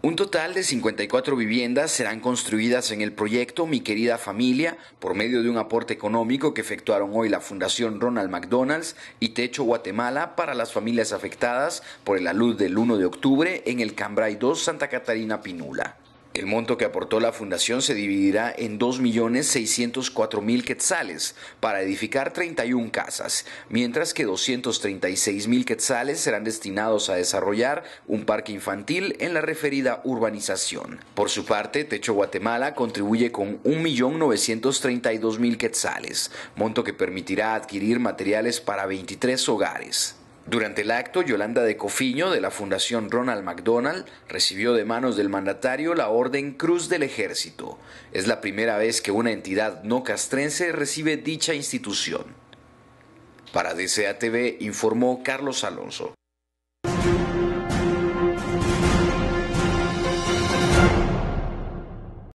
Un total de 54 viviendas serán construidas en el proyecto Mi querida familia por medio de un aporte económico que efectuaron hoy la Fundación Ronald McDonald's y Techo Guatemala para las familias afectadas por la luz del 1 de octubre en el Cambrai 2 Santa Catarina Pinula. El monto que aportó la fundación se dividirá en 2.604.000 quetzales para edificar 31 casas, mientras que 236.000 quetzales serán destinados a desarrollar un parque infantil en la referida urbanización. Por su parte, Techo Guatemala contribuye con 1.932.000 quetzales, monto que permitirá adquirir materiales para 23 hogares. Durante el acto, Yolanda de Cofiño, de la Fundación Ronald McDonald, recibió de manos del mandatario la Orden Cruz del Ejército. Es la primera vez que una entidad no castrense recibe dicha institución. Para DCATV, informó Carlos Alonso.